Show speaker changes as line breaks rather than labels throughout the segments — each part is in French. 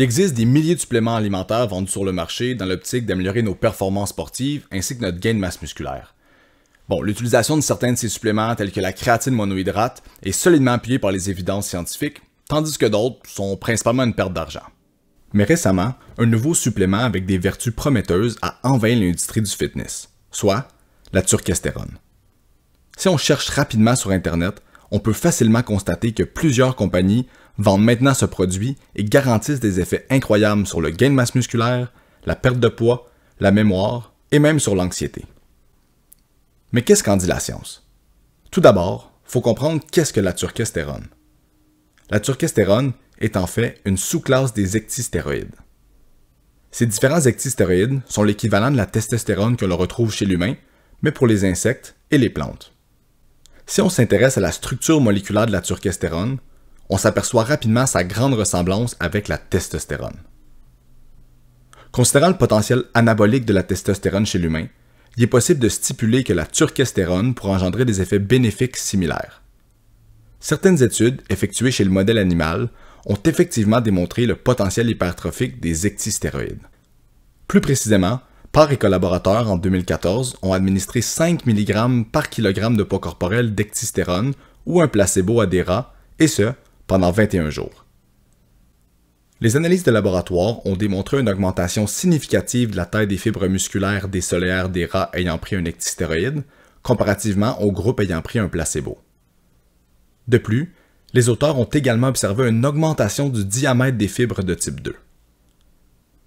Il existe des milliers de suppléments alimentaires vendus sur le marché dans l'optique d'améliorer nos performances sportives ainsi que notre gain de masse musculaire. Bon, l'utilisation de certains de ces suppléments tels que la créatine monohydrate est solidement appuyée par les évidences scientifiques, tandis que d'autres sont principalement une perte d'argent. Mais récemment, un nouveau supplément avec des vertus prometteuses a envahi l'industrie du fitness, soit la turquestérone. Si on cherche rapidement sur Internet, on peut facilement constater que plusieurs compagnies vendent maintenant ce produit et garantissent des effets incroyables sur le gain de masse musculaire, la perte de poids, la mémoire et même sur l'anxiété. Mais qu'est-ce qu'en dit la science? Tout d'abord, faut comprendre qu'est-ce que la turquestérone. La turquestérone est en fait une sous-classe des ectystéroïdes. Ces différents ectistéroïdes sont l'équivalent de la testostérone que l'on retrouve chez l'humain, mais pour les insectes et les plantes. Si on s'intéresse à la structure moléculaire de la turquestérone, on s'aperçoit rapidement sa grande ressemblance avec la testostérone. Considérant le potentiel anabolique de la testostérone chez l'humain, il est possible de stipuler que la turquestérone pourrait engendrer des effets bénéfiques similaires. Certaines études effectuées chez le modèle animal ont effectivement démontré le potentiel hypertrophique des ectystéroïdes. Plus précisément, par et collaborateurs en 2014 ont administré 5 mg par kg de poids corporel d'ectystérone ou un placebo à des rats, et ce, pendant 21 jours. Les analyses de laboratoire ont démontré une augmentation significative de la taille des fibres musculaires des solaires des rats ayant pris un ectistéroïde, comparativement au groupe ayant pris un placebo. De plus, les auteurs ont également observé une augmentation du diamètre des fibres de type 2.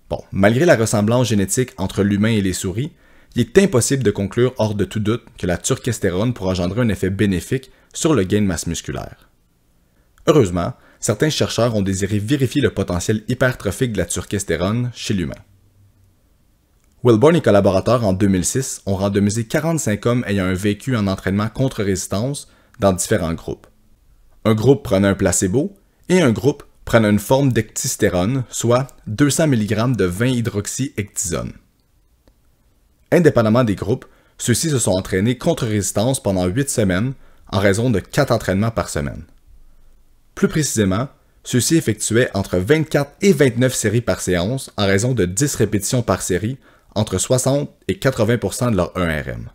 Bon, malgré la ressemblance génétique entre l'humain et les souris, il est impossible de conclure hors de tout doute que la turquestérone pourra engendrer un effet bénéfique sur le gain de masse musculaire. Heureusement, certains chercheurs ont désiré vérifier le potentiel hypertrophique de la turquestérone chez l'humain. Wilborn et collaborateurs en 2006 ont randomisé 45 hommes ayant un vécu en entraînement contre résistance dans différents groupes. Un groupe prenait un placebo et un groupe prenait une forme d'ectistérone, soit 200 mg de 20-hydroxyectisone. Indépendamment des groupes, ceux-ci se sont entraînés contre résistance pendant 8 semaines en raison de 4 entraînements par semaine. Plus précisément, ceux-ci effectuaient entre 24 et 29 séries par séance en raison de 10 répétitions par série, entre 60 et 80 de leur 1RM. E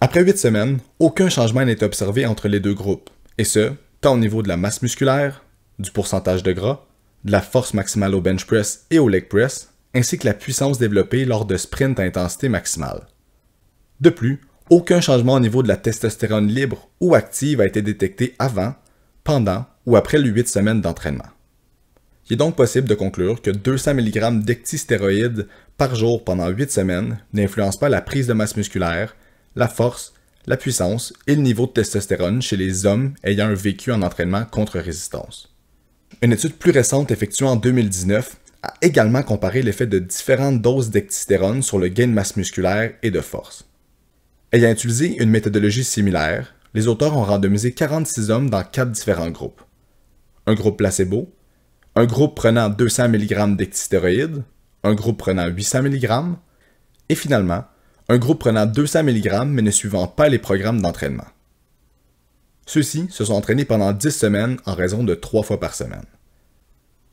Après 8 semaines, aucun changement n'est observé entre les deux groupes, et ce, tant au niveau de la masse musculaire, du pourcentage de gras, de la force maximale au bench press et au leg press, ainsi que la puissance développée lors de sprints à intensité maximale. De plus, aucun changement au niveau de la testostérone libre ou active a été détecté avant pendant ou après les 8 semaines d'entraînement. Il est donc possible de conclure que 200 mg d'ectistéroïdes par jour pendant 8 semaines n'influencent pas la prise de masse musculaire, la force, la puissance et le niveau de testostérone chez les hommes ayant un vécu en entraînement contre résistance. Une étude plus récente effectuée en 2019 a également comparé l'effet de différentes doses d'ectistérone sur le gain de masse musculaire et de force. Ayant utilisé une méthodologie similaire, les auteurs ont randomisé 46 hommes dans quatre différents groupes. Un groupe placebo, un groupe prenant 200 mg d'ectistéroïdes, un groupe prenant 800 mg, et finalement, un groupe prenant 200 mg mais ne suivant pas les programmes d'entraînement. Ceux-ci se sont entraînés pendant 10 semaines en raison de 3 fois par semaine.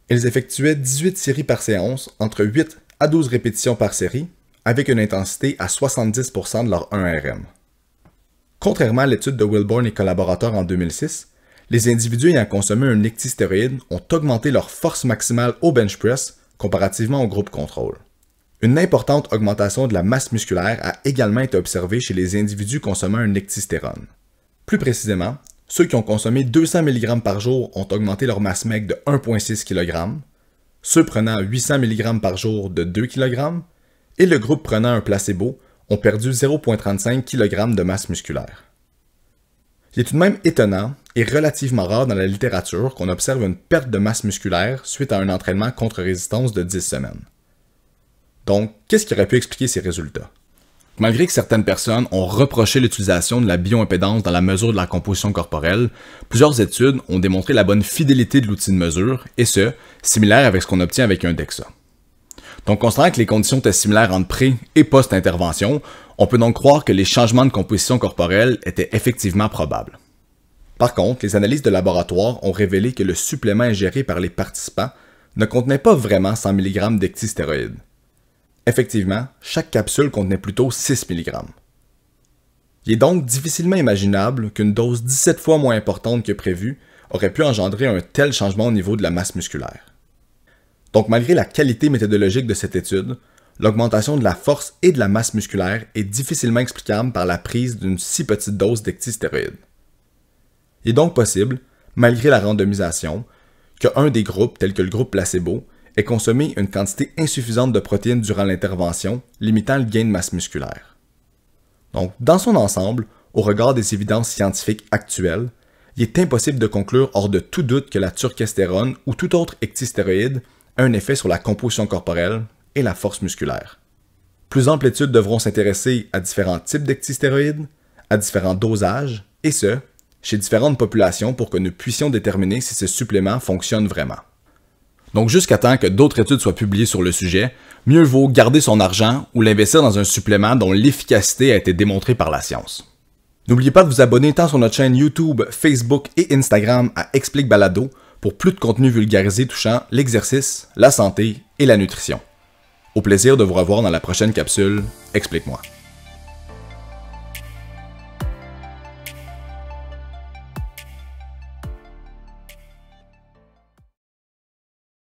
Ils effectuaient 18 séries par séance, entre 8 à 12 répétitions par série, avec une intensité à 70% de leur 1RM. Contrairement à l'étude de Wilborn et collaborateurs en 2006, les individus ayant consommé un nictistéroïde ont augmenté leur force maximale au bench press comparativement au groupe contrôle. Une importante augmentation de la masse musculaire a également été observée chez les individus consommant un ectistérone. Plus précisément, ceux qui ont consommé 200 mg par jour ont augmenté leur masse maigre de 1,6 kg, ceux prenant 800 mg par jour de 2 kg, et le groupe prenant un placebo ont perdu 0,35 kg de masse musculaire. Il est tout de même étonnant et relativement rare dans la littérature qu'on observe une perte de masse musculaire suite à un entraînement contre résistance de 10 semaines. Donc, qu'est-ce qui aurait pu expliquer ces résultats? Malgré que certaines personnes ont reproché l'utilisation de la bioimpédance dans la mesure de la composition corporelle, plusieurs études ont démontré la bonne fidélité de l'outil de mesure, et ce, similaire avec ce qu'on obtient avec un DEXA. Donc, considérant que les conditions étaient similaires entre pré et post-intervention, on peut donc croire que les changements de composition corporelle étaient effectivement probables. Par contre, les analyses de laboratoire ont révélé que le supplément ingéré par les participants ne contenait pas vraiment 100 mg d'ectistéroïdes. Effectivement, chaque capsule contenait plutôt 6 mg. Il est donc difficilement imaginable qu'une dose 17 fois moins importante que prévue aurait pu engendrer un tel changement au niveau de la masse musculaire. Donc malgré la qualité méthodologique de cette étude, l'augmentation de la force et de la masse musculaire est difficilement explicable par la prise d'une si petite dose d'ectystéroïdes. Il est donc possible, malgré la randomisation, qu'un des groupes, tel que le groupe placebo, ait consommé une quantité insuffisante de protéines durant l'intervention, limitant le gain de masse musculaire. Donc, dans son ensemble, au regard des évidences scientifiques actuelles, il est impossible de conclure hors de tout doute que la turquestérone ou tout autre ectystéroïde un effet sur la composition corporelle et la force musculaire. Plus amples études devront s'intéresser à différents types d'ectystéroïdes, à différents dosages, et ce, chez différentes populations pour que nous puissions déterminer si ce supplément fonctionne vraiment. Donc jusqu'à temps que d'autres études soient publiées sur le sujet, mieux vaut garder son argent ou l'investir dans un supplément dont l'efficacité a été démontrée par la science. N'oubliez pas de vous abonner tant sur notre chaîne YouTube, Facebook et Instagram à Explique Balado pour plus de contenu vulgarisé touchant l'exercice, la santé et la nutrition. Au plaisir de vous revoir dans la prochaine capsule Explique-moi.